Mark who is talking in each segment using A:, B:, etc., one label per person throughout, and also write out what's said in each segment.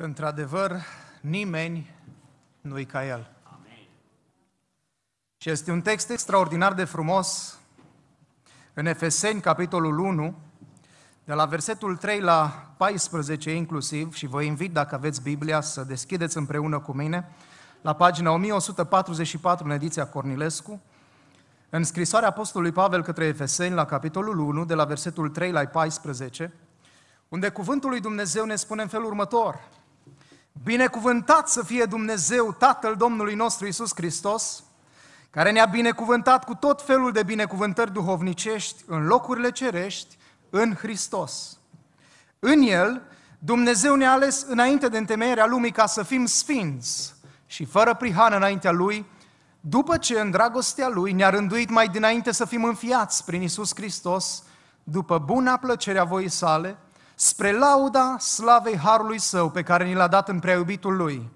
A: Într-adevăr, nimeni nu-i ca el. Amen. Și este un text extraordinar de frumos în Efeseni, capitolul 1, de la versetul 3 la 14 inclusiv, și vă invit, dacă aveți Biblia, să deschideți împreună cu mine, la pagina 1144 în ediția Cornilescu, în scrisoarea Apostolului Pavel către Efeseni, la capitolul 1, de la versetul 3 la 14, unde cuvântul lui Dumnezeu ne spune în felul următor – Binecuvântat să fie Dumnezeu, Tatăl Domnului nostru Isus Hristos, care ne-a binecuvântat cu tot felul de binecuvântări duhovnicești în locurile cerești, în Hristos. În El, Dumnezeu ne-a ales înainte de întemeierea lumii ca să fim sfinți și fără prihană înaintea Lui, după ce în dragostea Lui ne-a rânduit mai dinainte să fim înfiați prin Isus Hristos, după buna plăcerea voii sale, spre lauda slavei Harului Său pe care ni l-a dat în preaiubitul Lui.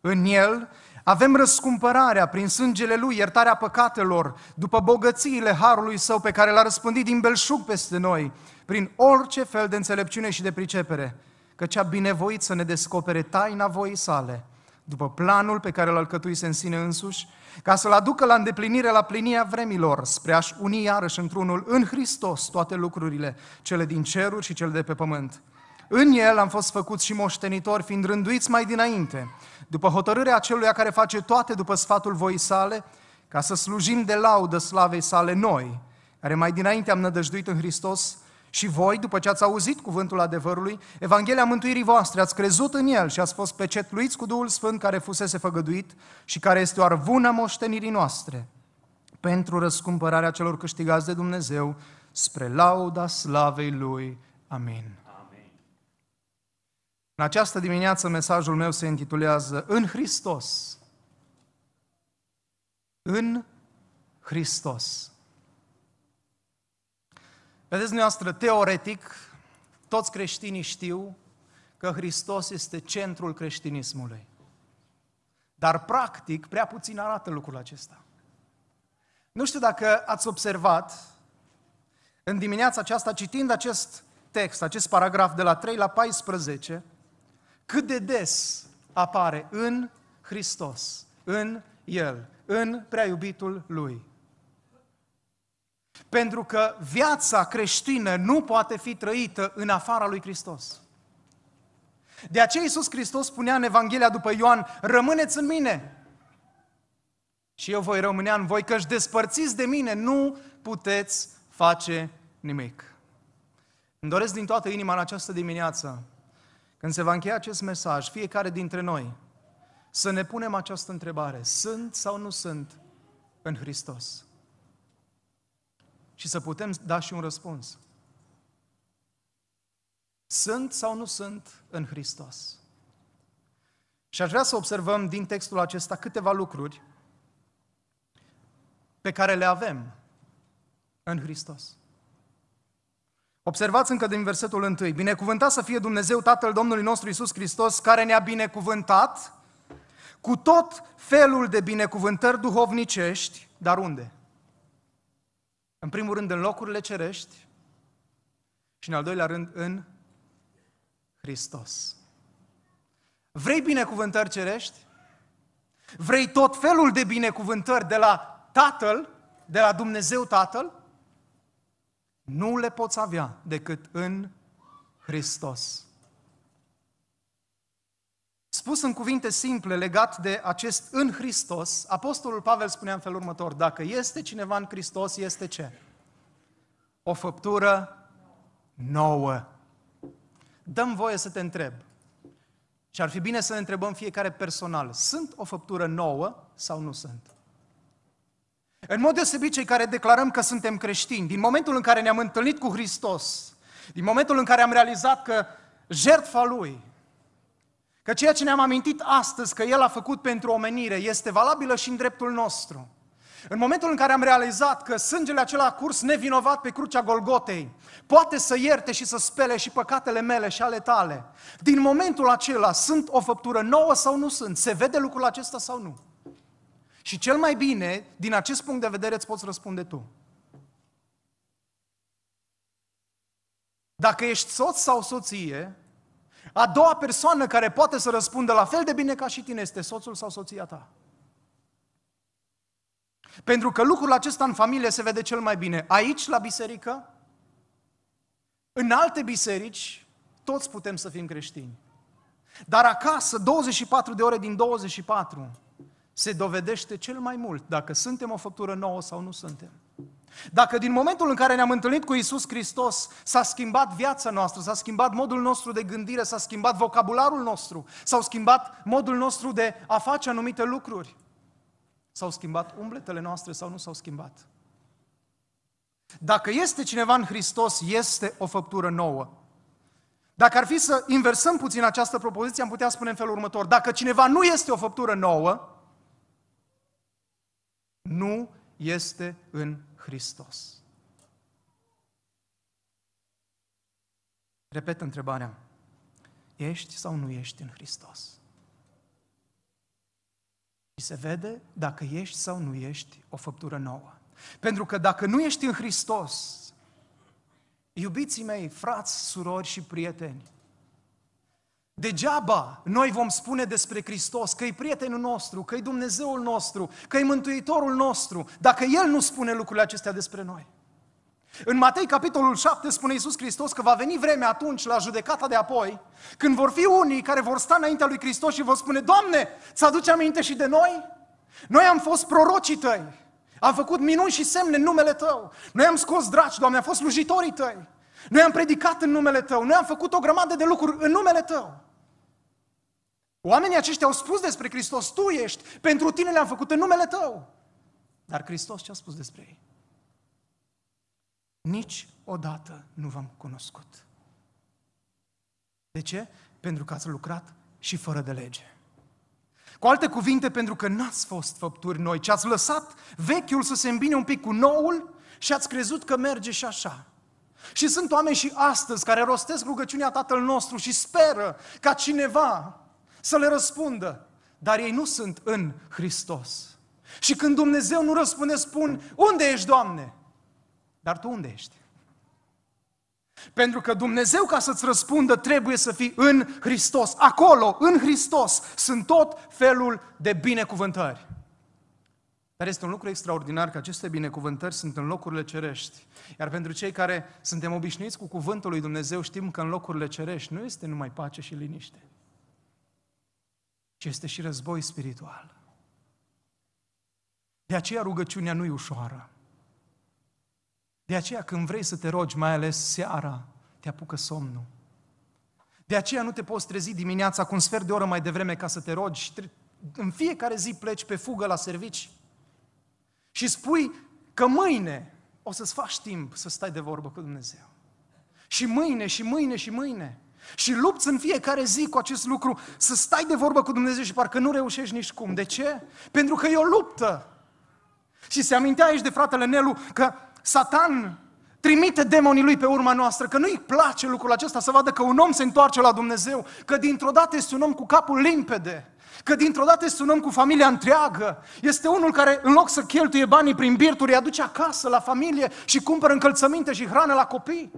A: În El avem răscumpărarea prin sângele Lui, iertarea păcatelor, după bogățiile Harului Său pe care l-a răspândit din belșug peste noi, prin orice fel de înțelepciune și de pricepere, căci a binevoit să ne descopere taina voii sale – după planul pe care îl alcătuise în sine însuși, ca să-l aducă la îndeplinire la plinia vremilor, spre a-și uni iarăși într-unul în Hristos toate lucrurile, cele din ceruri și cele de pe pământ. În el am fost făcuți și moștenitori, fiind rânduiți mai dinainte, după hotărârea celui care face toate după sfatul voii sale, ca să slujim de laudă slavei sale noi, care mai dinainte am nădăjduit în Hristos și voi, după ce ați auzit cuvântul adevărului, Evanghelia mântuirii voastre, ați crezut în el și ați fost pecetluiți cu Duhul Sfânt care fusese făgăduit și care este o arvună moștenirii noastre pentru răscumpărarea celor câștigați de Dumnezeu spre lauda slavei Lui. Amin. Amin. În această dimineață mesajul meu se intitulează În Hristos. În Hristos. Vedeți dumneavoastră, teoretic, toți creștinii știu că Hristos este centrul creștinismului. Dar practic, prea puțin arată lucrul acesta. Nu știu dacă ați observat, în dimineața aceasta, citind acest text, acest paragraf de la 3 la 14, cât de des apare în Hristos, în El, în prea iubitul Lui. Pentru că viața creștină nu poate fi trăită în afara lui Hristos. De aceea Iisus Hristos spunea în Evanghelia după Ioan, rămâneți în mine și eu voi rămâne în voi, își despărțiți de mine nu puteți face nimic. Îmi doresc din toată inima în această dimineață, când se va încheia acest mesaj, fiecare dintre noi, să ne punem această întrebare, sunt sau nu sunt în Hristos? și să putem da și un răspuns. Sunt sau nu sunt în Hristos? Și aș vrea să observăm din textul acesta câteva lucruri pe care le avem în Hristos. Observați încă din versetul 1. Binecuvântat să fie Dumnezeu Tatăl Domnului nostru Isus Hristos, care ne-a binecuvântat cu tot felul de binecuvântări duhovnicești, dar unde? În primul rând, în locurile cerești și, în al doilea rând, în Hristos. Vrei binecuvântări cerești? Vrei tot felul de binecuvântări de la Tatăl, de la Dumnezeu Tatăl? Nu le poți avea decât în Hristos. Spus în cuvinte simple legat de acest în Hristos, Apostolul Pavel spunea în felul următor, dacă este cineva în Hristos, este ce? O făptură nouă. Dăm voie să te întreb. Și ar fi bine să ne întrebăm fiecare personal, sunt o făptură nouă sau nu sunt? În mod deosebit cei care declarăm că suntem creștini, din momentul în care ne-am întâlnit cu Hristos, din momentul în care am realizat că jertfa Lui, Că ceea ce ne-am amintit astăzi că El a făcut pentru omenire este valabilă și în dreptul nostru. În momentul în care am realizat că sângele acela a curs nevinovat pe crucea Golgotei poate să ierte și să spele și păcatele mele și ale tale, din momentul acela sunt o făptură nouă sau nu sunt? Se vede lucrul acesta sau nu? Și cel mai bine, din acest punct de vedere, îți poți răspunde tu. Dacă ești soț sau soție, a doua persoană care poate să răspundă la fel de bine ca și tine este soțul sau soția ta. Pentru că lucrul acesta în familie se vede cel mai bine. Aici, la biserică, în alte biserici, toți putem să fim creștini. Dar acasă, 24 de ore din 24, se dovedește cel mai mult dacă suntem o făptură nouă sau nu suntem. Dacă din momentul în care ne-am întâlnit cu Isus Hristos s-a schimbat viața noastră, s-a schimbat modul nostru de gândire, s-a schimbat vocabularul nostru, s-au schimbat modul nostru de a face anumite lucruri, s-au schimbat umbletele noastre sau nu s-au schimbat. Dacă este cineva în Hristos, este o făptură nouă. Dacă ar fi să inversăm puțin această propoziție, am putea spune în felul următor. Dacă cineva nu este o făptură nouă, nu este în Hristos? Repet întrebarea. Ești sau nu ești în Hristos? Și se vede dacă ești sau nu ești o făptură nouă. Pentru că dacă nu ești în Hristos, iubiții mei, frați, surori și prieteni, Degeaba noi vom spune despre Hristos că e prietenul nostru, că e Dumnezeul nostru, că e Mântuitorul nostru, dacă El nu spune lucrurile acestea despre noi. În Matei, capitolul 7, spune Iisus Hristos că va veni vremea atunci, la judecata de apoi, când vor fi unii care vor sta înaintea lui Hristos și vor spune, Doamne, să aduce aminte și de noi? Noi am fost prorocii tăi, am făcut minuni și semne în numele Tău, noi am scos dragi, Doamne, am fost slujitorii Tăi, noi am predicat în numele Tău, noi am făcut o grămadă de lucruri în numele Tău. Oamenii aceștia au spus despre Hristos, tu ești, pentru tine le-am făcut în numele tău. Dar Hristos ce a spus despre ei? Nici odată nu v-am cunoscut. De ce? Pentru că ați lucrat și fără de lege. Cu alte cuvinte, pentru că n-ați fost făpturi noi, ci ați lăsat vechiul să se îmbine un pic cu noul și ați crezut că merge și așa. Și sunt oameni și astăzi care rostesc rugăciunea Tatăl nostru și speră ca cineva să le răspundă. Dar ei nu sunt în Hristos. Și când Dumnezeu nu răspunde, spun, unde ești, Doamne? Dar tu unde ești? Pentru că Dumnezeu, ca să-ți răspundă, trebuie să fii în Hristos. Acolo, în Hristos, sunt tot felul de binecuvântări. Dar este un lucru extraordinar că aceste binecuvântări sunt în locurile cerești. Iar pentru cei care suntem obișnuiți cu cuvântul lui Dumnezeu, știm că în locurile cerești nu este numai pace și liniște ci este și război spiritual. De aceea rugăciunea nu e ușoară. De aceea când vrei să te rogi, mai ales seara, te apucă somnul. De aceea nu te poți trezi dimineața cu un sfert de oră mai devreme ca să te rogi. În fiecare zi pleci pe fugă la servici și spui că mâine o să-ți faci timp să stai de vorbă cu Dumnezeu. Și mâine, și mâine, și mâine. Și lupți în fiecare zi cu acest lucru, să stai de vorbă cu Dumnezeu și parcă nu reușești nici cum. De ce? Pentru că e o luptă. Și se amintea aici de fratele Nelu că Satan trimite demonii lui pe urma noastră, că nu-i place lucrul acesta să vadă că un om se întoarce la Dumnezeu, că dintr-o dată este un om cu capul limpede, că dintr-o dată este un om cu familia întreagă, este unul care în loc să cheltuie banii prin birturi, îi aduce acasă la familie și cumpără încălțăminte și hrană la copii.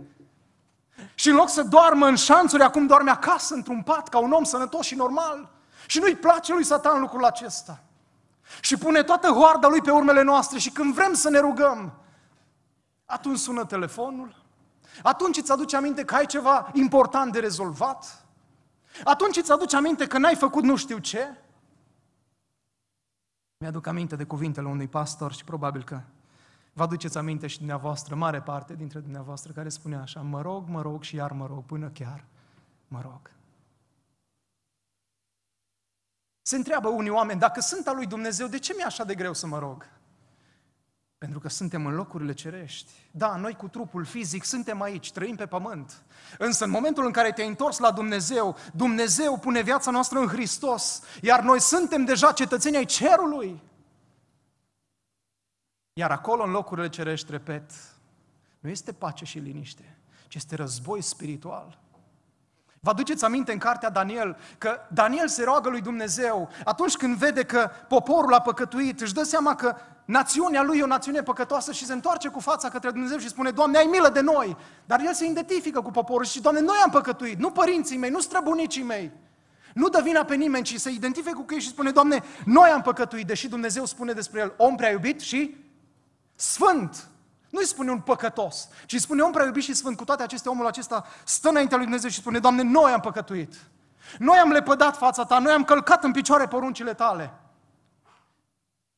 A: Și în loc să doarmă în șanțuri, acum doarme acasă, într-un pat, ca un om sănătos și normal. Și nu-i place lui Satan lucrul acesta. Și pune toată hoarda lui pe urmele noastre și când vrem să ne rugăm, atunci sună telefonul, atunci îți aduce aminte că ai ceva important de rezolvat, atunci îți aduce aminte că n-ai făcut nu știu ce. Mi-aduc aminte de cuvintele unui pastor și probabil că Vă aduceți aminte și dumneavoastră, mare parte dintre dumneavoastră, care spunea așa, mă rog, mă rog și iar mă rog, până chiar mă rog. Se întreabă unii oameni, dacă sunt al lui Dumnezeu, de ce mi-e așa de greu să mă rog? Pentru că suntem în locurile cerești. Da, noi cu trupul fizic suntem aici, trăim pe pământ. Însă în momentul în care te-ai întors la Dumnezeu, Dumnezeu pune viața noastră în Hristos, iar noi suntem deja cetățenii ai cerului. Iar acolo, în locurile cerești, repet, nu este pace și liniște, ci este război spiritual. Vă aduceți aminte în cartea Daniel că Daniel se roagă lui Dumnezeu atunci când vede că poporul a păcătuit, își dă seama că națiunea lui e o națiune păcătoasă și se întoarce cu fața către Dumnezeu și spune, Doamne, ai milă de noi! Dar el se identifică cu poporul și zice, Doamne, noi am păcătuit, nu părinții mei, nu străbunicii mei. Nu dă vina pe nimeni, ci se identifică cu ei și spune, Doamne, noi am păcătuit, deși Dumnezeu spune despre el, om prea iubit și Sfânt! Nu îi spune un păcătos, ci îi spune om prea iubit și sfânt. Cu toate acestea, omul acesta stă înaintea lui Dumnezeu și spune, Doamne, noi am păcătuit. Noi am lepădat fața ta, noi am călcat în picioare poruncile tale.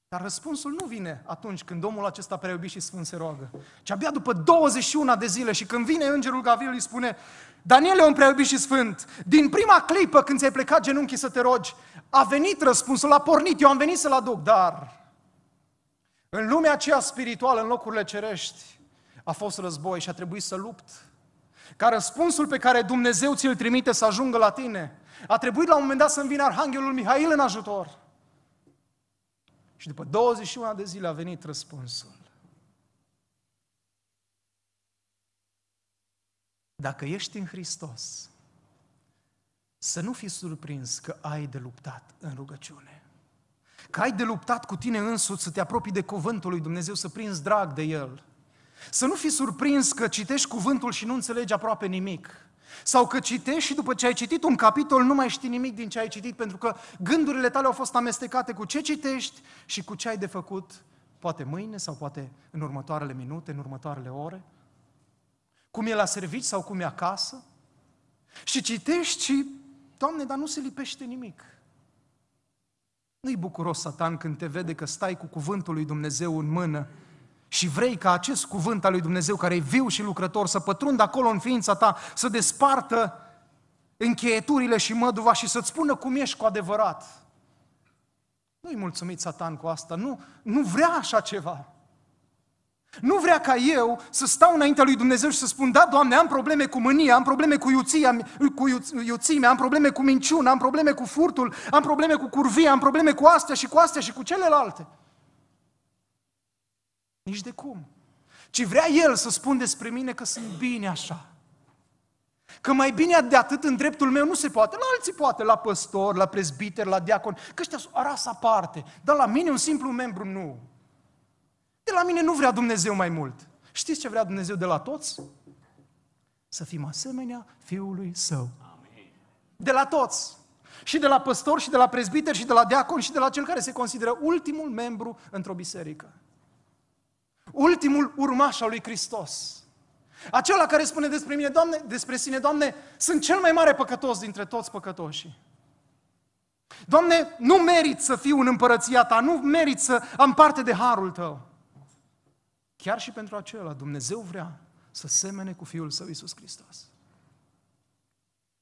A: Dar răspunsul nu vine atunci când omul acesta prea iubit și sfânt se roagă, ci abia după 21 de zile și când vine îngerul Gavril îi spune Daniel, om prea și sfânt, din prima clipă când ți-ai plecat genunchii să te rogi, a venit răspunsul, a pornit, eu am venit să-l aduc, dar în lumea aceea spirituală, în locurile cerești, a fost război și a trebuit să lupt. Ca răspunsul pe care Dumnezeu ți-l trimite să ajungă la tine, a trebuit la un moment dat să-mi vină Arhanghelul Mihail în ajutor. Și după 21 de zile a venit răspunsul. Dacă ești în Hristos, să nu fii surprins că ai de luptat în rugăciune. Că ai de luptat cu tine însuți să te apropii de cuvântul lui Dumnezeu, să prinzi drag de el. Să nu fii surprins că citești cuvântul și nu înțelegi aproape nimic. Sau că citești și după ce ai citit un capitol nu mai știi nimic din ce ai citit, pentru că gândurile tale au fost amestecate cu ce citești și cu ce ai de făcut, poate mâine sau poate în următoarele minute, în următoarele ore. Cum e la servici sau cum e acasă. Și citești și, Doamne, dar nu se lipește nimic. Nu-i bucuros satan când te vede că stai cu cuvântul lui Dumnezeu în mână și vrei ca acest cuvânt al lui Dumnezeu, care e viu și lucrător, să pătrundă acolo în ființa ta, să despartă încheieturile și măduva și să-ți spună cum ești cu adevărat. Nu-i mulțumit satan cu asta, nu, nu vrea așa ceva. Nu vrea ca eu să stau înaintea lui Dumnezeu și să spun, da, Doamne, am probleme cu mânia, am probleme cu, iuția, cu iuțimea, am probleme cu minciuna, am probleme cu furtul, am probleme cu curvia, am probleme cu astea și cu astea și cu celelalte. Nici de cum. Ci vrea El să spun despre mine că sunt bine așa. Că mai bine de atât în dreptul meu nu se poate. La alții poate, la păstor, la prezbiter, la diacon, că ăștia sunt o aparte. Dar la mine un simplu membru nu. De la mine nu vrea Dumnezeu mai mult. Știți ce vrea Dumnezeu de la toți? Să fim asemenea Fiului Său. Amen. De la toți. Și de la păstor, și de la prezbiter, și de la deacon, și de la cel care se consideră ultimul membru într-o biserică. Ultimul urmaș al lui Hristos. Acela care spune despre mine, Doamne, despre sine, Doamne, sunt cel mai mare păcătos dintre toți păcătoșii. Doamne, nu merit să fiu în împărăția Ta, nu merit să am parte de harul Tău. Chiar și pentru acela, Dumnezeu vrea să semene cu Fiul Său Isus Hristos.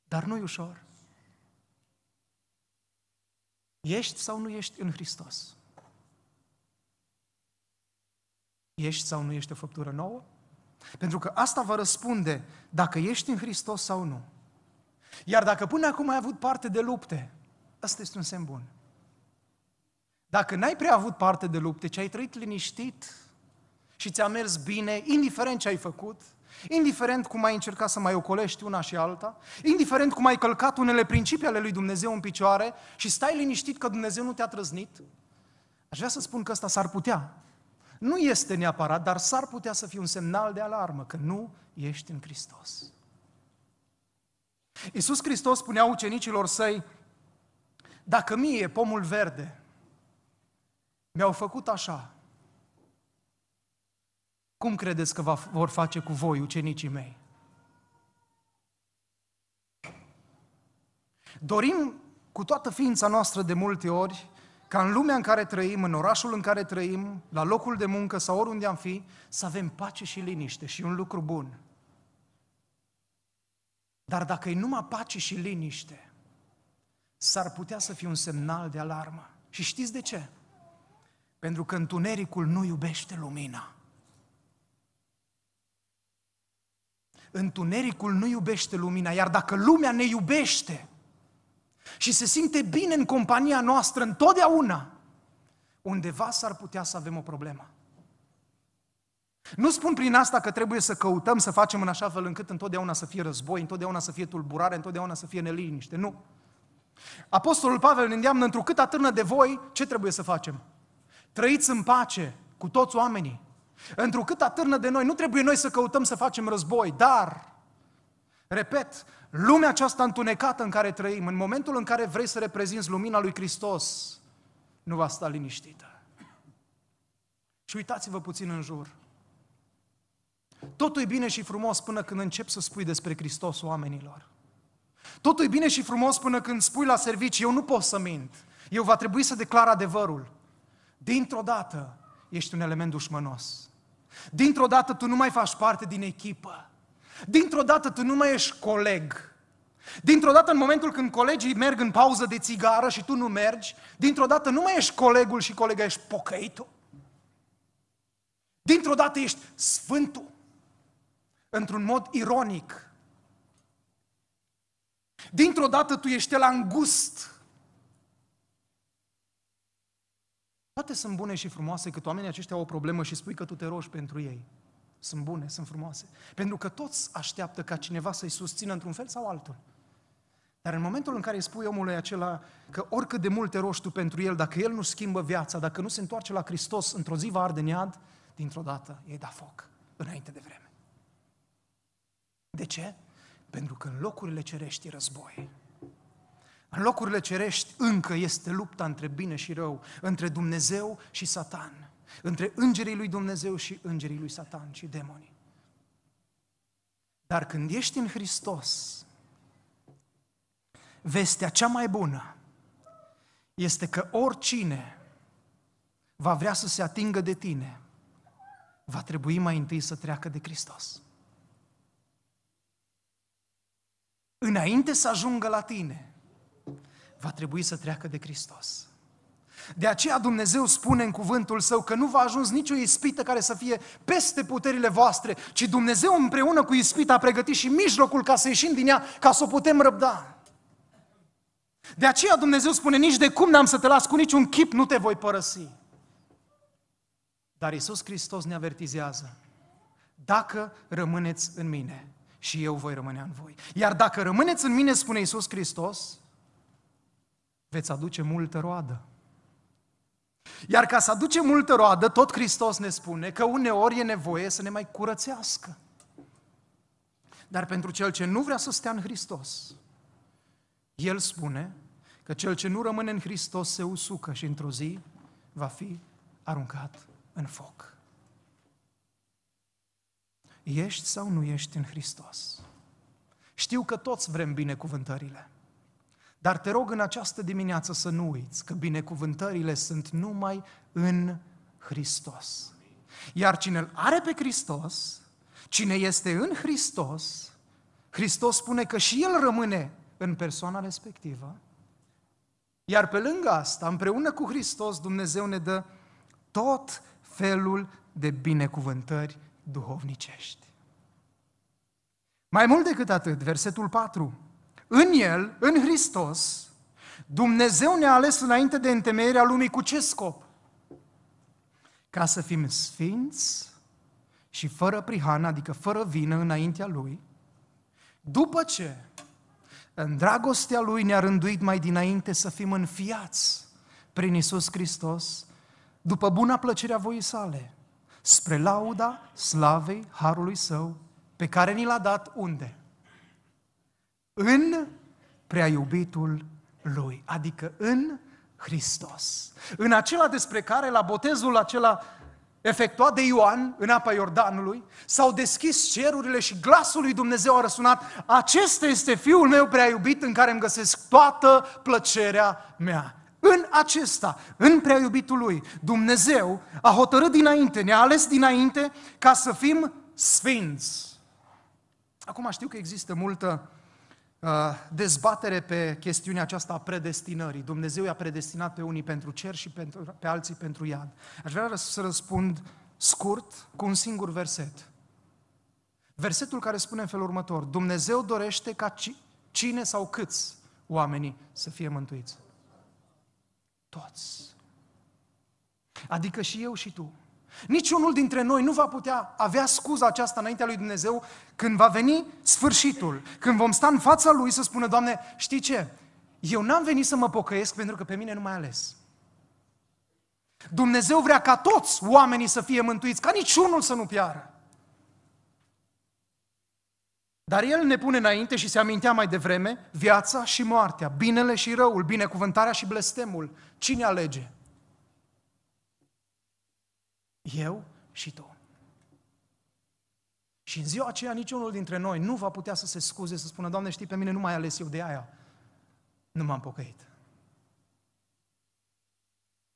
A: Dar nu-i ușor. Ești sau nu ești în Hristos? Ești sau nu ești o făptură nouă? Pentru că asta va răspunde dacă ești în Hristos sau nu. Iar dacă până acum ai avut parte de lupte, asta este un semn bun. Dacă n-ai prea avut parte de lupte, ci ai trăit liniștit, și ți-a mers bine, indiferent ce ai făcut, indiferent cum ai încercat să mai ocolești una și alta, indiferent cum ai călcat unele principii ale lui Dumnezeu în picioare și stai liniștit că Dumnezeu nu te-a trăznit, aș vrea să spun că asta s-ar putea. Nu este neapărat, dar s-ar putea să fie un semnal de alarmă că nu ești în Hristos. Iisus Hristos spunea ucenicilor săi, dacă mie, pomul verde, mi-au făcut așa, cum credeți că va, vor face cu voi ucenicii mei? Dorim cu toată ființa noastră de multe ori ca în lumea în care trăim, în orașul în care trăim, la locul de muncă sau oriunde am fi, să avem pace și liniște și un lucru bun. Dar dacă e numai pace și liniște, s-ar putea să fie un semnal de alarmă. Și știți de ce? Pentru că întunericul nu iubește lumina. Întunericul nu iubește lumina, iar dacă lumea ne iubește și se simte bine în compania noastră întotdeauna, undeva s-ar putea să avem o problemă. Nu spun prin asta că trebuie să căutăm să facem în așa fel încât întotdeauna să fie război, întotdeauna să fie tulburare, întotdeauna să fie neliniște. Nu. Apostolul Pavel ne îndeamnă, întrucât atârnă de voi, ce trebuie să facem? Trăiți în pace cu toți oamenii Întrucât atârnă de noi, nu trebuie noi să căutăm să facem război, dar, repet, lumea aceasta întunecată în care trăim, în momentul în care vrei să reprezinți lumina lui Hristos, nu va sta liniștită. Și uitați-vă puțin în jur. Totul e bine și frumos până când încep să spui despre Hristos oamenilor. Totul e bine și frumos până când spui la servici, eu nu pot să mint, eu va trebui să declar adevărul. Dintr-o dată ești un element dușmănos. Dintr-o dată tu nu mai faci parte din echipă. Dintr-o dată tu nu mai ești coleg. Dintr-o dată în momentul când colegii merg în pauză de țigară și tu nu mergi, dintr-o dată nu mai ești colegul și colega, ești pocăitul. Dintr-o dată ești sfântul. Într-un mod ironic. Dintr-o dată tu ești la îngust Toate sunt bune și frumoase cât oamenii aceștia au o problemă și spui că tu te rogi pentru ei. Sunt bune, sunt frumoase. Pentru că toți așteaptă ca cineva să-i susțină într-un fel sau altul. Dar în momentul în care îi spui omului acela că oricât de mult te rogi tu pentru el, dacă el nu schimbă viața, dacă nu se întoarce la Hristos, într-o zi va arde în iad, dintr-o dată ei da foc înainte de vreme. De ce? Pentru că în locurile cerești e război. În locurile cerești încă este lupta între bine și rău, între Dumnezeu și Satan, între îngerii lui Dumnezeu și îngerii lui Satan și demonii. Dar când ești în Hristos, vestea cea mai bună este că oricine va vrea să se atingă de tine, va trebui mai întâi să treacă de Hristos. Înainte să ajungă la tine, va trebui să treacă de Hristos. De aceea Dumnezeu spune în cuvântul său că nu va ajuns nicio ispită care să fie peste puterile voastre, ci Dumnezeu împreună cu ispita a pregătit și mijlocul ca să ieșim din ea, ca să o putem răbda. De aceea Dumnezeu spune, nici de cum n-am să te las, cu niciun chip nu te voi părăsi. Dar Isus Hristos ne avertizează, dacă rămâneți în mine și eu voi rămâne în voi. Iar dacă rămâneți în mine, spune Isus Hristos, veți aduce multă roadă. Iar ca să aduce multă roadă, tot Hristos ne spune că uneori e nevoie să ne mai curățească. Dar pentru cel ce nu vrea să stea în Hristos, el spune că cel ce nu rămâne în Hristos se usucă și într-o zi va fi aruncat în foc. Ești sau nu ești în Hristos? Știu că toți vrem binecuvântările. Dar te rog în această dimineață să nu uiți că binecuvântările sunt numai în Hristos. Iar cine îl are pe Hristos, cine este în Hristos, Hristos spune că și el rămâne în persoana respectivă. Iar pe lângă asta, împreună cu Hristos, Dumnezeu ne dă tot felul de binecuvântări duhovnicești. Mai mult decât atât, versetul 4 în El, în Hristos, Dumnezeu ne-a ales înainte de întemeierea lumii cu ce scop? Ca să fim sfinți și fără prihană, adică fără vină înaintea Lui, după ce în dragostea Lui ne-a rânduit mai dinainte să fim înfiați prin Isus Hristos, după buna plăcerea voii sale, spre lauda slavei Harului Său, pe care ni l-a dat unde? în prea iubitul lui, adică în Hristos. În acela despre care la botezul acela efectuat de Ioan în apa Iordanului, s-au deschis cerurile și glasul lui Dumnezeu a răsunat, acesta este Fiul meu prea iubit în care îmi găsesc toată plăcerea mea. În acesta, în prea iubitul lui, Dumnezeu a hotărât dinainte, ne-a ales dinainte ca să fim sfinți. Acum știu că există multă Uh, dezbatere pe chestiunea aceasta a predestinării. Dumnezeu i-a predestinat pe unii pentru cer și pentru, pe alții pentru iad. Aș vrea să răspund scurt cu un singur verset. Versetul care spune în felul următor, Dumnezeu dorește ca cine sau câți oamenii să fie mântuiți. Toți. Adică și eu și tu. Niciunul dintre noi nu va putea avea scuza aceasta înaintea lui Dumnezeu când va veni sfârșitul, când vom sta în fața lui să spună, Doamne, știi ce? Eu n-am venit să mă pocăiesc pentru că pe mine nu mai ales. Dumnezeu vrea ca toți oamenii să fie mântuiți, ca niciunul să nu piară. Dar El ne pune înainte și se amintea mai devreme viața și moartea, binele și răul, binecuvântarea și blestemul. Cine alege? Eu și tu. Și în ziua aceea niciunul dintre noi nu va putea să se scuze, să spună, Doamne, știi, pe mine nu mai ales eu de aia. Nu m-am pocăit.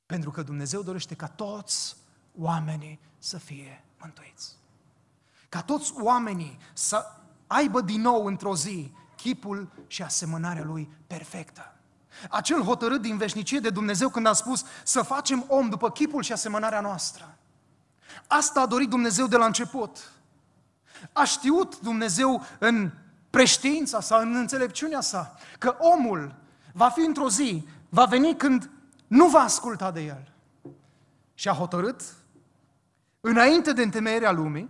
A: Pentru că Dumnezeu dorește ca toți oamenii să fie mântuiți. Ca toți oamenii să aibă din nou într-o zi chipul și asemănarea lui perfectă. Acel hotărât din veșnicie de Dumnezeu când a spus să facem om după chipul și asemănarea noastră. Asta a dorit Dumnezeu de la început. A știut Dumnezeu în preștiința sa, în înțelepciunea sa, că omul va fi într-o zi, va veni când nu va asculta de el. Și a hotărât, înainte de întemeierea lumii,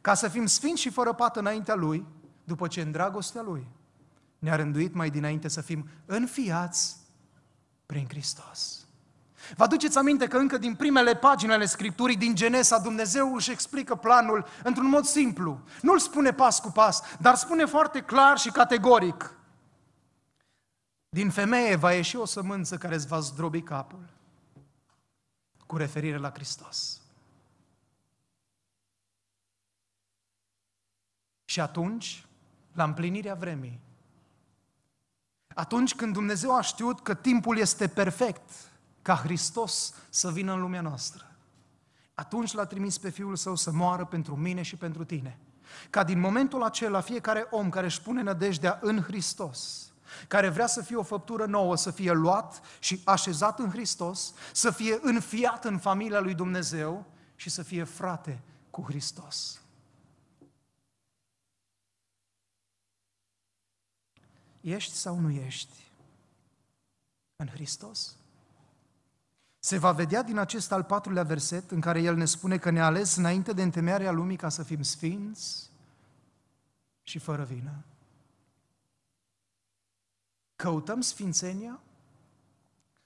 A: ca să fim sfinți și fără pată înaintea Lui, după ce în dragostea Lui ne-a rânduit mai dinainte să fim înfiați prin Hristos. Vă aduceți aminte că încă din primele pagini ale Scripturii, din Genesa, Dumnezeu își explică planul într-un mod simplu. Nu-l spune pas cu pas, dar spune foarte clar și categoric. Din femeie va ieși o sămânță care îți va zdrobi capul. Cu referire la Hristos. Și atunci, la împlinirea vremii, atunci când Dumnezeu a știut că timpul este perfect, ca Hristos să vină în lumea noastră. Atunci l-a trimis pe Fiul Său să moară pentru mine și pentru tine. Ca din momentul acela fiecare om care își pune nădejdea în Hristos, care vrea să fie o făptură nouă, să fie luat și așezat în Hristos, să fie înfiat în familia lui Dumnezeu și să fie frate cu Hristos. Ești sau nu ești în Hristos? Se va vedea din acest al patrulea verset în care el ne spune că ne-a ales înainte de întemearea lumii ca să fim sfinți și fără vină. Căutăm sfințenia,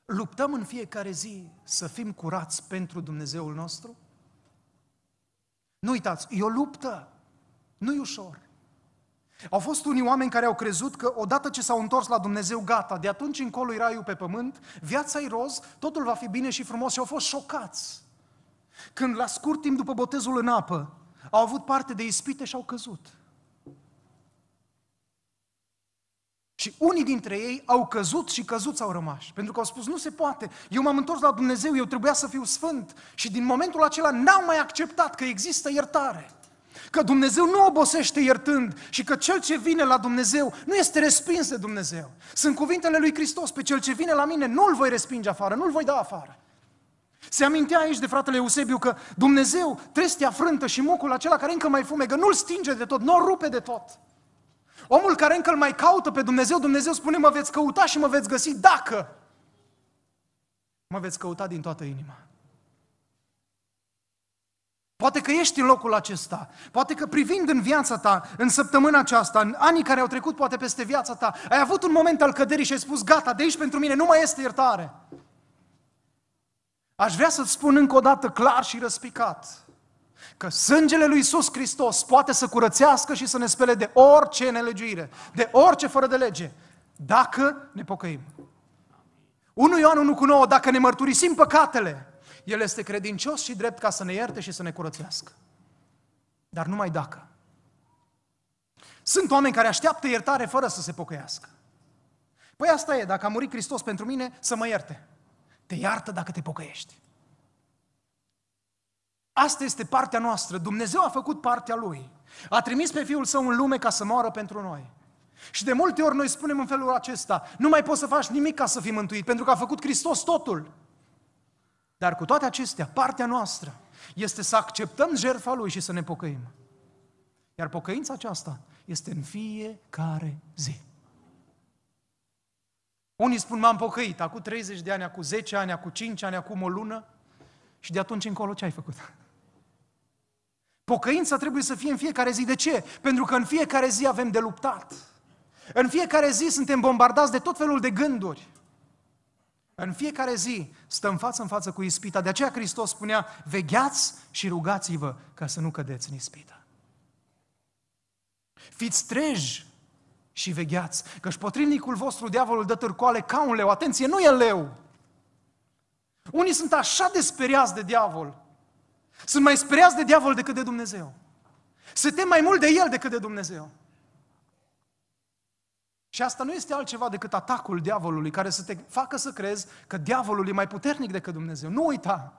A: luptăm în fiecare zi să fim curați pentru Dumnezeul nostru. Nu uitați, e o luptă, nu e ușor. Au fost unii oameni care au crezut că odată ce s-au întors la Dumnezeu, gata, de atunci încolo e raiul pe pământ, viața e roz, totul va fi bine și frumos și au fost șocați. Când la scurt timp după botezul în apă, au avut parte de ispite și au căzut. Și unii dintre ei au căzut și căzuți au rămas. Pentru că au spus, nu se poate, eu m-am întors la Dumnezeu, eu trebuia să fiu sfânt. Și din momentul acela n-au mai acceptat că există iertare. Că Dumnezeu nu obosește iertând și că cel ce vine la Dumnezeu nu este respins de Dumnezeu. Sunt cuvintele lui Hristos, pe cel ce vine la mine nu-l voi respinge afară, nu-l voi da afară. Se amintea aici de fratele Eusebiu că Dumnezeu, trestea frântă și mucul acela care încă mai fumegă, nu-l stinge de tot, nu-l rupe de tot. Omul care încă îl mai caută pe Dumnezeu, Dumnezeu spune, mă veți căuta și mă veți găsi dacă mă veți căuta din toată inima. Poate că ești în locul acesta, poate că privind în viața ta, în săptămâna aceasta, în anii care au trecut, poate peste viața ta, ai avut un moment al căderii și ai spus, gata, de aici pentru mine nu mai este iertare. Aș vrea să-ți spun încă o dată clar și răspicat că sângele lui Iisus Hristos poate să curățească și să ne spele de orice nelegiuire, de orice fără de lege, dacă ne pocăim. 1 Ioan 1 cu 9, dacă ne mărturisim păcatele, el este credincios și drept ca să ne ierte și să ne curățească. Dar numai dacă. Sunt oameni care așteaptă iertare fără să se pocăiască. Păi asta e, dacă a murit Hristos pentru mine, să mă ierte. Te iartă dacă te pocăiești. Asta este partea noastră. Dumnezeu a făcut partea Lui. A trimis pe Fiul Său în lume ca să moară pentru noi. Și de multe ori noi spunem în felul acesta, nu mai poți să faci nimic ca să fii mântuit, pentru că a făcut Hristos totul. Dar cu toate acestea, partea noastră este să acceptăm jertfa Lui și să ne pocăim. Iar pocăința aceasta este în fiecare zi. Unii spun, m-am pocăit, acum 30 de ani, acum 10 ani, acum 5 ani, acum o lună și de atunci încolo ce ai făcut? Pocăința trebuie să fie în fiecare zi. De ce? Pentru că în fiecare zi avem de luptat. În fiecare zi suntem bombardați de tot felul de gânduri. În fiecare zi stăm față în față cu ispita. De aceea Hristos spunea, vegheați și rugați-vă ca să nu cădeți în ispita. Fiți treji și vegheați, căci potrivnicul vostru, diavolul, dă târcoale ca un leu. Atenție, nu e leu! Unii sunt așa de speriați de diavol. Sunt mai speriați de diavol decât de Dumnezeu. Se tem mai mult de el decât de Dumnezeu. Și asta nu este altceva decât atacul diavolului care să te facă să crezi că diavolul e mai puternic decât Dumnezeu. Nu uita!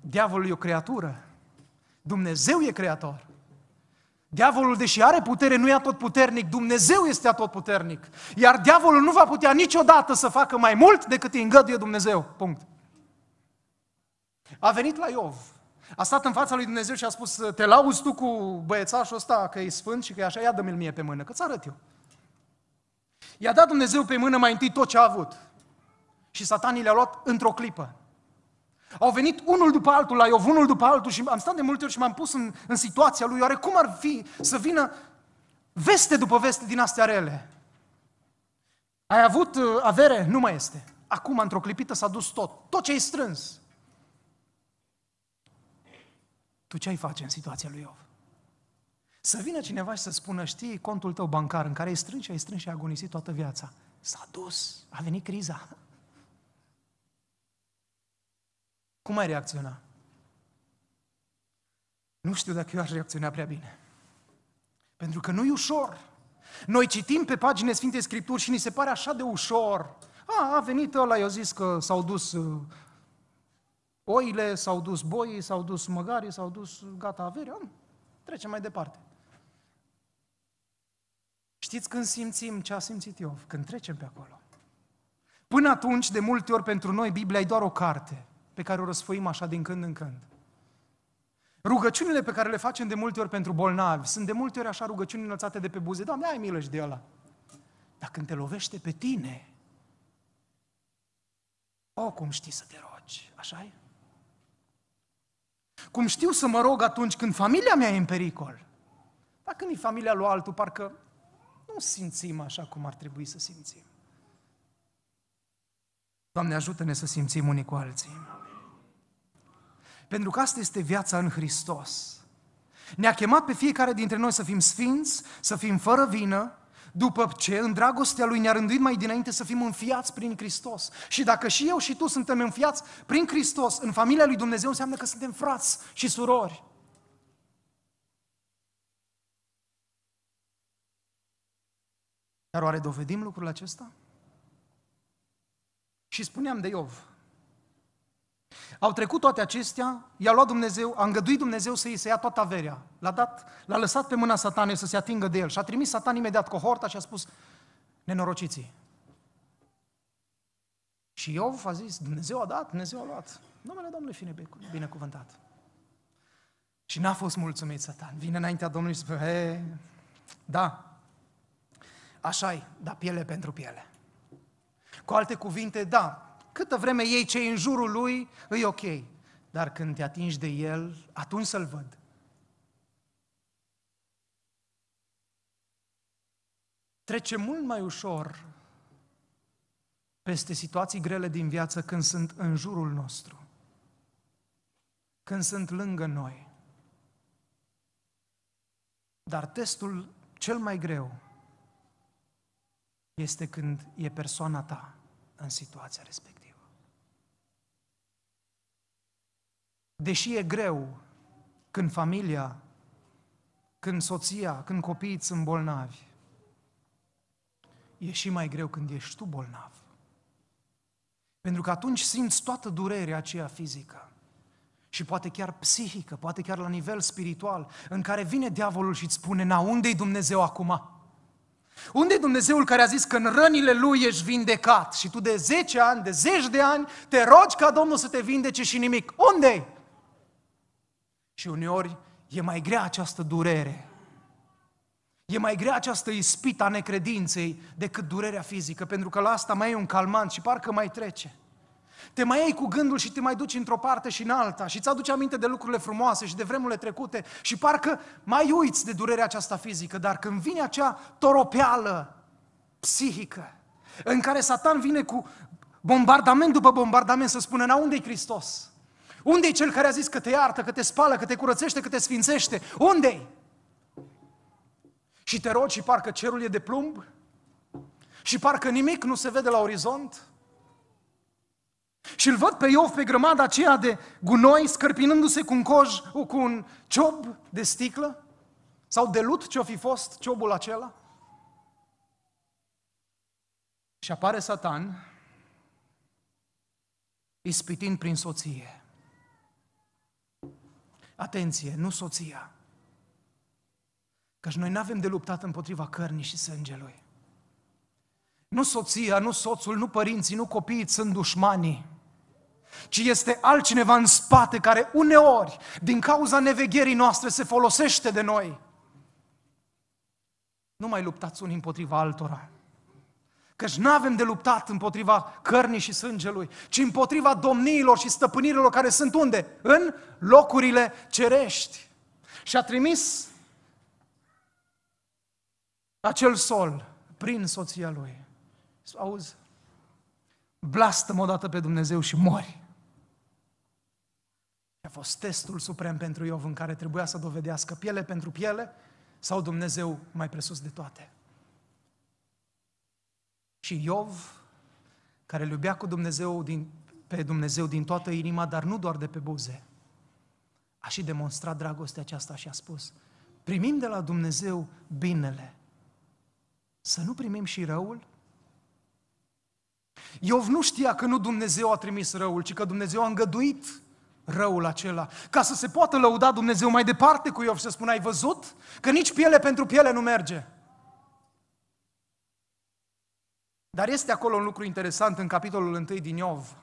A: Diavolul e o creatură. Dumnezeu e creator. Diavolul, deși are putere, nu e tot puternic. Dumnezeu este tot puternic. Iar diavolul nu va putea niciodată să facă mai mult decât îi îngăduie Dumnezeu. Punct. A venit la Iov. A stat în fața lui Dumnezeu și a spus, te lauzi tu cu băiețașul ăsta că e sfânt și că e așa, ia dă-mi-l mie pe mână, că ți arăt eu. I-a dat Dumnezeu pe mână mai întâi tot ce a avut. Și satanii le-a luat într-o clipă. Au venit unul după altul la Iov, unul după altul și am stat de multe ori și m-am pus în, în situația lui. Oare cum ar fi să vină veste după veste din astea rele? Ai avut uh, avere? Nu mai este. Acum, într-o clipită, s-a dus tot. Tot ce ai strâns. Tu ce ai face în situația lui Iov? Să vină cineva și să spună, știi, contul tău bancar în care ai strâns și ai strâns și ai agonisit toată viața. S-a dus, a venit criza. Cum ai reacționa? Nu știu dacă eu aș reacționa prea bine. Pentru că nu-i ușor. Noi citim pe pagine Sfinte Scripturi și ni se pare așa de ușor. A, a venit ăla, i-a zis că s-au dus uh, oile, s-au dus boii, s-au dus măgarii, s-au dus gata averea. Trecem mai departe. Știți când simțim ce a simțit Iov? Când trecem pe acolo. Până atunci, de multe ori pentru noi, Biblia e doar o carte pe care o răsfoim așa din când în când. Rugăciunile pe care le facem de multe ori pentru bolnavi sunt de multe ori așa rugăciuni înălțate de pe buze. Doamne, ai milă și de ăla. Dar când te lovește pe tine, o, cum știi să te rogi, așa e? Cum știu să mă rog atunci când familia mea e în pericol? Dar când e familia lui altul, parcă nu simțim așa cum ar trebui să simțim. Doamne, ajută-ne să simțim unii cu alții. Pentru că asta este viața în Hristos. Ne-a chemat pe fiecare dintre noi să fim sfinți, să fim fără vină, după ce în dragostea Lui ne-a rânduit mai dinainte să fim înfiați prin Hristos. Și dacă și eu și tu suntem înfiați prin Hristos, în familia Lui Dumnezeu, înseamnă că suntem frați și surori. Dar oare dovedim lucrul acesta? Și spuneam de Iov. Au trecut toate acestea, i-a luat Dumnezeu, a îngăduit Dumnezeu să-i se ia toată averea. L-a, dat, l-a lăsat pe mâna satanei să se atingă de el și a trimis satan imediat cohorta și a spus, nenorociții. Și Iov a zis, Dumnezeu a dat, Dumnezeu a luat. Numele Domnului fine binecuvântat. Și n-a fost mulțumit satan. Vine înaintea Domnului și spune, he, da, așa dar piele pentru piele. Cu alte cuvinte, da, câtă vreme ei cei în jurul lui, îi ok. Dar când te atingi de el, atunci să-l văd. Trece mult mai ușor peste situații grele din viață când sunt în jurul nostru, când sunt lângă noi. Dar testul cel mai greu este când e persoana ta în situația respectivă. Deși e greu când familia, când soția, când copiii sunt bolnavi, e și mai greu când ești tu bolnav. Pentru că atunci simți toată durerea aceea fizică și poate chiar psihică, poate chiar la nivel spiritual, în care vine diavolul și îți spune, na, unde-i Dumnezeu acum? Unde e Dumnezeul care a zis că în rănile Lui ești vindecat și tu de 10 ani, de 10 de ani, te rogi ca Domnul să te vindece și nimic? unde -i? Și uneori e mai grea această durere. E mai grea această ispită a necredinței decât durerea fizică, pentru că la asta mai e un calmant și parcă mai trece. Te mai iei cu gândul și te mai duci într-o parte și în alta și îți aduci aminte de lucrurile frumoase și de vremurile trecute și parcă mai uiți de durerea aceasta fizică, dar când vine acea toropeală psihică, în care Satan vine cu bombardament după bombardament să spună, na, unde e Hristos? unde e cel care a zis că te iartă, că te spală, că te curățește, că te sfințește? unde -i? Și te rogi și parcă cerul e de plumb și parcă nimic nu se vede la orizont și îl văd pe Iov pe grămada aceea de gunoi, scărpinându-se cu un, coj, cu un ciob de sticlă, sau de lut ce-o fi fost ciobul acela. Și apare Satan, ispitind prin soție. Atenție, nu soția. Căci noi nu avem de luptat împotriva cărnii și sângelui. Nu soția, nu soțul, nu părinții, nu copiii sunt dușmanii ci este altcineva în spate care uneori, din cauza nevegherii noastre, se folosește de noi. Nu mai luptați unii împotriva altora. Căci nu avem de luptat împotriva cărnii și sângelui, ci împotriva domniilor și stăpânirilor care sunt unde? În locurile cerești. Și a trimis acel sol prin soția lui. Auzi, blastă-mă odată pe Dumnezeu și mori. A fost testul suprem pentru Iov în care trebuia să dovedească piele pentru piele sau Dumnezeu mai presus de toate. Și Iov, care îl iubea cu Dumnezeu din, pe Dumnezeu din toată inima, dar nu doar de pe buze, a și demonstrat dragostea aceasta și a spus, primim de la Dumnezeu binele, să nu primim și răul? Iov nu știa că nu Dumnezeu a trimis răul, ci că Dumnezeu a îngăduit răul acela, ca să se poată lăuda Dumnezeu mai departe cu Iov și să spună, ai văzut că nici piele pentru piele nu merge. Dar este acolo un lucru interesant în capitolul 1 din Iov.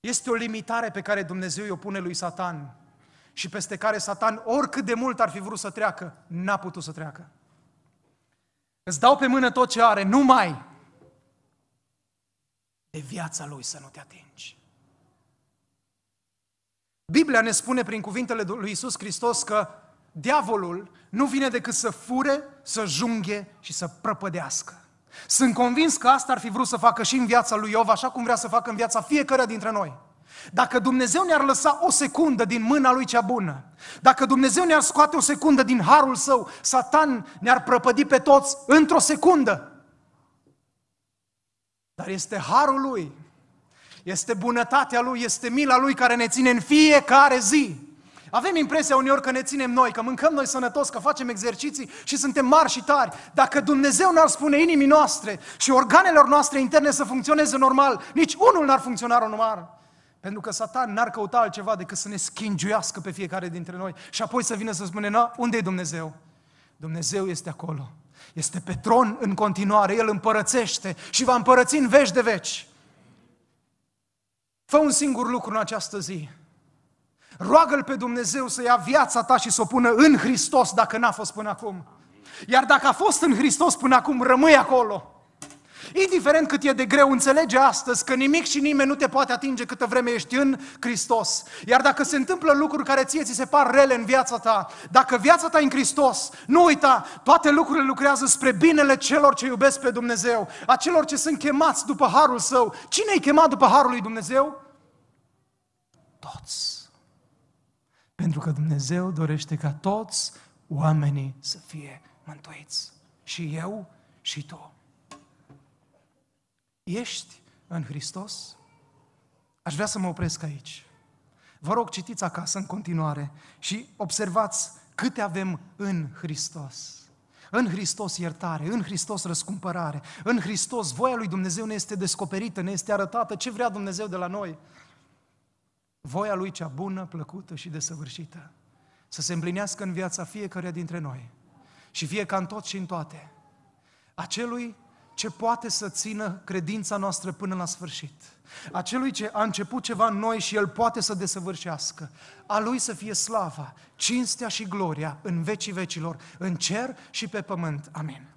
A: Este o limitare pe care Dumnezeu i-o pune lui Satan și peste care Satan, oricât de mult ar fi vrut să treacă, n-a putut să treacă. Îți dau pe mână tot ce are, numai de viața lui să nu te atingi. Biblia ne spune prin cuvintele lui Isus Hristos că diavolul nu vine decât să fure, să junghe și să prăpădească. Sunt convins că asta ar fi vrut să facă și în viața lui Iov, așa cum vrea să facă în viața fiecare dintre noi. Dacă Dumnezeu ne-ar lăsa o secundă din mâna lui cea bună, dacă Dumnezeu ne-ar scoate o secundă din harul său, Satan ne-ar prăpădi pe toți într-o secundă. Dar este harul lui este bunătatea Lui, este mila Lui care ne ține în fiecare zi. Avem impresia uneori că ne ținem noi, că mâncăm noi sănătos, că facem exerciții și suntem mari și tari. Dacă Dumnezeu n-ar spune inimii noastre și organelor noastre interne să funcționeze normal, nici unul n-ar funcționa normal. Pentru că satan n-ar căuta altceva decât să ne schingiuiască pe fiecare dintre noi și apoi să vină să spune, na, unde e Dumnezeu? Dumnezeu este acolo. Este pe tron în continuare, El împărățește și va împărăți în veci de veci. Fă un singur lucru în această zi. Roagă-L pe Dumnezeu să ia viața ta și să o pună în Hristos dacă n-a fost până acum. Iar dacă a fost în Hristos până acum, rămâi acolo. Indiferent cât e de greu, înțelege astăzi că nimic și nimeni nu te poate atinge câtă vreme ești în Hristos. Iar dacă se întâmplă lucruri care ție ți se par rele în viața ta, dacă viața ta e în Hristos, nu uita, toate lucrurile lucrează spre binele celor ce iubesc pe Dumnezeu, a celor ce sunt chemați după harul său. Cine e chemat după harul lui Dumnezeu? Toți. Pentru că Dumnezeu dorește ca toți oamenii să fie mântuiți. Și eu și tu. Ești în Hristos? Aș vrea să mă opresc aici. Vă rog, citiți acasă în continuare și observați câte avem în Hristos. În Hristos iertare, în Hristos răscumpărare, în Hristos voia lui Dumnezeu ne este descoperită, ne este arătată ce vrea Dumnezeu de la noi. Voia lui cea bună, plăcută și desăvârșită. Să se împlinească în viața fiecăruia dintre noi și fie ca în tot și în toate. Acelui ce poate să țină credința noastră până la sfârșit. Acelui ce a început ceva în noi și el poate să desăvârșească. A lui să fie slava, cinstea și gloria în vecii vecilor, în cer și pe pământ. Amin.